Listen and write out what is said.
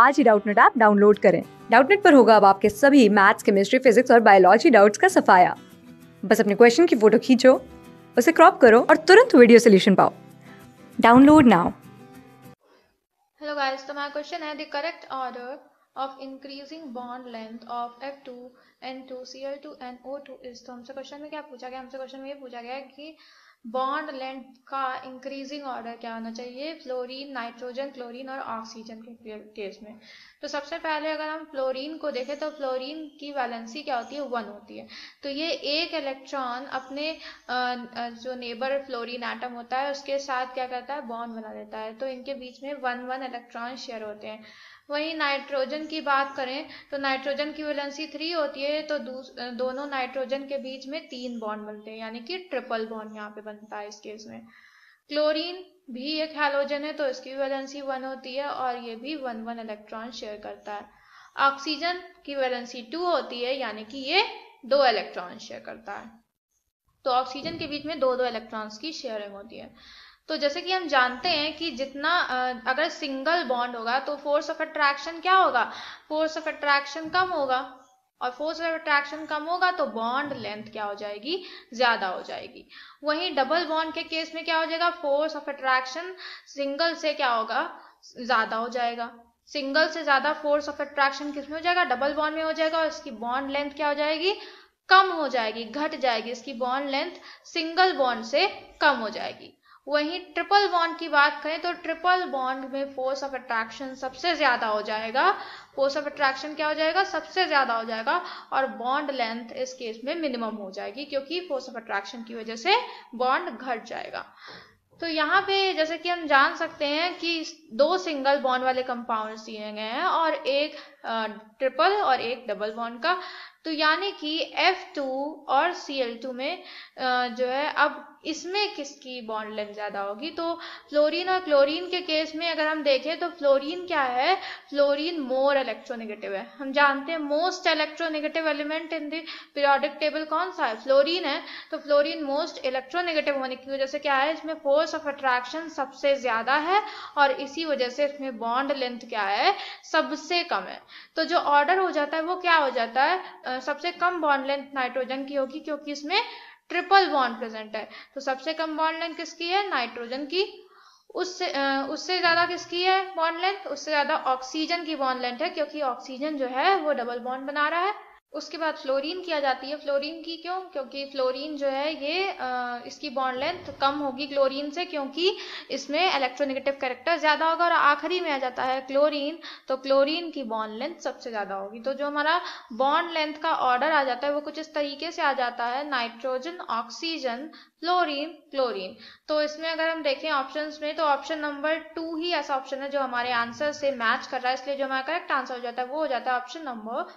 आज ही Doubtnut app download करें डाउटनेट पर होगा अब आपके सभी मैथ्स केमिस्ट्री फिजिक्स और बायोलॉजी डाउट्स का सफाया बस अपने क्वेश्चन की फोटो खींचो उसे क्रॉप करो और तुरंत वीडियो सोल्यूशन पाओ डाउनलोड नाउ हेलो गाइस तो हमारा क्वेश्चन है the correct order of increasing bond length of F2 N2 Cl2 and O2 is तो हमसे क्वेश्चन में क्या पूछा गया हमसे क्वेश्चन में ये पूछा गया है कि बॉन्ड लेंथ का इंक्रीजिंग ऑर्डर क्या होना चाहिए फ्लोरीन नाइट्रोजन क्लोरीन और ऑक्सीजन के केस में तो सबसे पहले अगर हम फ्लोरीन को देखें तो फ्लोरीन की वैलेंसी क्या होती है वन होती है तो ये एक इलेक्ट्रॉन अपने जो नेबर फ्लोरीन एटम होता है उसके साथ क्या करता है बॉन्ड बना देता है तो इनके बीच में वन वन इलेक्ट्रॉन शेयर होते हैं वहीं नाइट्रोजन की बात करें तो नाइट्रोजन की वेलेंसी थ्री होती है तो दोनों नाइट्रोजन के बीच में तीन बॉन्ड बनते हैं यानी कि ट्रिपल बॉन्ड यहाँ पे बनता है इस केस में क्लोरीन भी एक हेलोजन है तो इसकी वैलेंसी वन होती है और ये भी वन वन इलेक्ट्रॉन शेयर करता है ऑक्सीजन की वैलेंसी टू होती है यानी कि ये दो इलेक्ट्रॉन शेयर करता है तो ऑक्सीजन के बीच में दो दो इलेक्ट्रॉन्स की शेयरिंग होती है तो जैसे कि हम जानते हैं कि जितना अगर सिंगल बॉन्ड होगा तो फोर्स ऑफ अट्रैक्शन क्या होगा फोर्स ऑफ अट्रैक्शन कम होगा और फोर्स ऑफ अट्रैक्शन कम होगा तो बॉन्ड लेंथ क्या हो जाएगी ज्यादा हो जाएगी वहीं डबल बॉन्ड के केस में क्या हो जाएगा फोर्स ऑफ अट्रैक्शन सिंगल से क्या होगा ज्यादा हो जाएगा सिंगल से ज्यादा फोर्स ऑफ अट्रैक्शन किसमें हो जाएगा डबल बॉन्ड में हो जाएगा और इसकी बॉन्ड लेंथ क्या हो जाएगी कम हो जाएगी घट जाएगी इसकी बॉन्ड लेंथ सिंगल बॉन्ड से कम हो जाएगी वहीं ट्रिपल बॉन्ड की बात करें तो ट्रिपल बॉन्ड में फोर्स ऑफ अट्रैक्शन सबसे ज्यादा हो जाएगा फोर्स ऑफ अट्रैक्शन क्या हो जाएगा सबसे ज्यादा हो जाएगा और बॉन्ड लेंथ इस केस में मिनिमम हो जाएगी क्योंकि फोर्स ऑफ अट्रैक्शन की वजह से बॉन्ड घट जाएगा तो यहाँ पे जैसे कि हम जान सकते हैं कि दो सिंगल बॉन्ड वाले कंपाउंड्स दिए गए हैं और एक ट्रिपल और एक डबल बॉन्ड का तो यानी कि F2 और Cl2 में जो है अब इसमें किसकी बॉन्ड लेंथ ज़्यादा होगी तो फ्लोरीन और क्लोरीन के केस में अगर हम देखें तो फ्लोरीन क्या है फ्लोरीन मोर इलेक्ट्रोनेगेटिव है हम जानते हैं most electronegative element in periodic table कौन सा है फ्लोरीन है तो फ्लोरीन मोस्ट इलेक्ट्रोनेगेटिव होने की वजह से क्या है इसमें फोर्स ऑफ अट्रैक्शन सबसे ज़्यादा है और इसी वजह से इसमें बॉन्ड लेंथ क्या है सबसे कम है तो जो ऑर्डर हो जाता है वो क्या हो जाता है सबसे कम बॉन्ड लेंथ नाइट्रोजन की होगी क्योंकि इसमें ट्रिपल बॉन्ड प्रेजेंट है तो सबसे कम बॉन्ड लेंथ किसकी है नाइट्रोजन की उससे उससे ज्यादा किसकी है बॉन्ड लेंथ उससे ज्यादा ऑक्सीजन की बॉन्ड लेंथ है क्योंकि ऑक्सीजन जो है वो डबल बॉन्ड बना रहा है उसके बाद फ्लोरीन किया जाती है फ्लोरीन की क्यों क्योंकि फ्लोरीन जो है ये इसकी बॉन्ड लेंथ कम होगी क्लोरीन से क्योंकि इसमें इलेक्ट्रोनेगेटिव कैरेक्टर ज़्यादा होगा और आखिरी में आ जाता है क्लोरीन तो क्लोरीन की बॉन्ड लेंथ सबसे ज़्यादा होगी तो जो हमारा बॉन्ड लेंथ का ऑर्डर आ जाता है वो कुछ इस तरीके से आ जाता है नाइट्रोजन ऑक्सीजन फ्लोरीन क्लोरीन तो इसमें अगर हम देखें ऑप्शन में तो ऑप्शन नंबर टू ही ऐसा ऑप्शन है जो हमारे आंसर से मैच कर रहा है इसलिए जो हमारा करेक्ट आंसर हो जाता है वो हो जाता है ऑप्शन नंबर